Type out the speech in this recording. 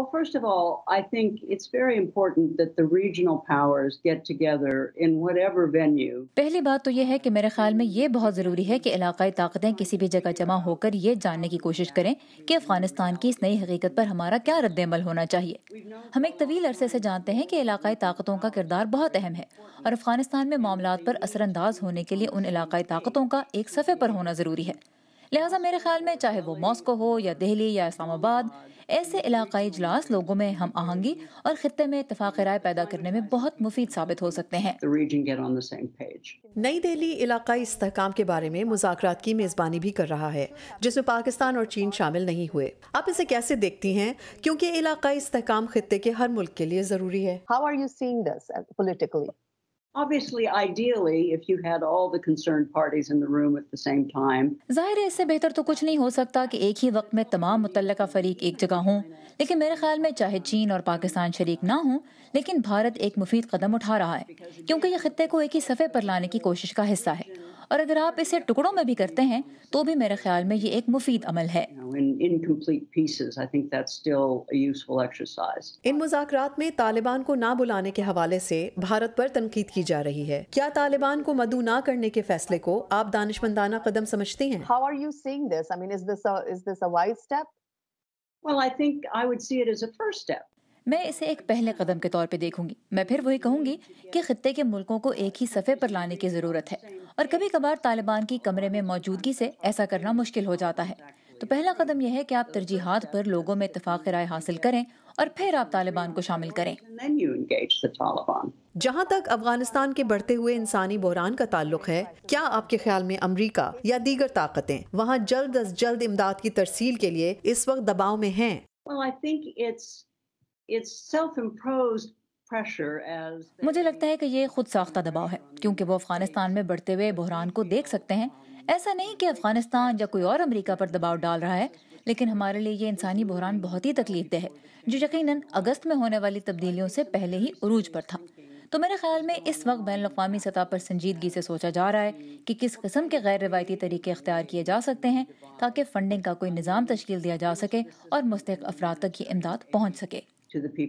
Well, first of all, I think it's very important that the regional powers get together in whatever venue. پہلی بات تو یہ ہے کہ میرے خیال میں یہ بہت ضروری ہے کہ علاقائی طاقتیں کسی بھی جگہ جمع ہو کر یہ جاننے کی کوشش کریں کہ افغانستان کی اس نئی حقیقت پر ہمارا کیا رد عمل ہونا چاہیے ہم ایک طویل عرصے سے جانتے ہیں کہ علاقائی طاقتوں کا کردار بہت اہم ہے اور افغانستان میں معاملات پر اثر انداز ہونے کے لیے ان علاقائی طاقتوں کا ایک صفحے پر ہونا ضروری ہے لہٰذا میرے خیال میں چاہے وہ ماسکو ہو یا دہلی یا اسلام آباد ایسے علاقائی اجلاس لوگوں میں ہم آہنگی اور خطے میں اتفاق رائے پیدا کرنے میں بہت مفید ثابت ہو سکتے ہیں نئی دہلی علاقائی استحکام کے بارے میں مذاکرات کی میزبانی بھی کر رہا ہے جس میں پاکستان اور چین شامل نہیں ہوئے آپ اسے کیسے دیکھتی ہیں کیونکہ علاقائی استحکام خطے کے ہر ملک کے لیے ضروری ہے ظاہر ہے اس سے بہتر تو کچھ نہیں ہو سکتا کہ ایک ہی وقت میں تمام متعلقہ فریق ایک جگہ ہوں لیکن میرے خیال میں چاہے چین اور پاکستان شریک نہ ہوں لیکن بھارت ایک مفید قدم اٹھا رہا ہے کیونکہ یہ خطے کو ایک ہی صفحے پر لانے کی کوشش کا حصہ ہے اور اگر آپ اسے ٹکڑوں میں بھی کرتے ہیں تو بھی میرے خیال میں یہ ایک مفید عمل ہے ان مذاکرات میں طالبان کو نہ بلانے کے حوالے سے بھارت پر تنقید کی جا رہی ہے کیا طالبان کو مدعو نہ کرنے کے فیصلے کو آپ دانش مندانہ قدم سمجھتی ہیں میں اسے ایک پہلے قدم کے طور پہ دیکھوں گی میں پھر وہی کہوں گی کہ خطے کے ملکوں کو ایک ہی صفحے پر لانے کی ضرورت ہے اور کبھی کبھار طالبان کی کمرے میں موجودگی سے ایسا کرنا مشکل ہو جاتا ہے تو پہلا قدم یہ ہے کہ آپ ترجیحات پر لوگوں میں اتفاق رائے حاصل کریں اور پھر آپ طالبان کو شامل کریں جہاں تک افغانستان کے بڑھتے ہوئے انسانی بحران کا تعلق ہے کیا آپ کے خیال میں امریکہ یا دیگر طاقتیں وہاں جلد از جلد امداد کی ترسیل کے لیے اس وقت دباؤ میں ہیں مجھے لگتا ہے کہ یہ خود ساختہ دباؤ ہے کیونکہ وہ افغانستان میں بڑھتے ہوئے بحران کو دیکھ سکتے ہیں ایسا نہیں کہ افغانستان یا کوئی اور امریکہ پر دباؤ ڈال رہا ہے لیکن ہمارے لیے یہ انسانی بحران بہت ہی تکلیف دہ ہے جو یقیناً اگست میں ہونے والی تبدیلیوں سے پہلے ہی عروج پر تھا تو میرے خیال میں اس وقت بین الاقوامی سطح پر سنجیدگی سے سوچا جا رہا ہے کہ کس قسم کے غیر روایتی طریقے اختیار کیے جا سکتے ہیں تاکہ فنڈنگ کا کوئی نظام تشکیل دیا جا سکے اور مستحق افراد تک یہ امداد پہنچ سکے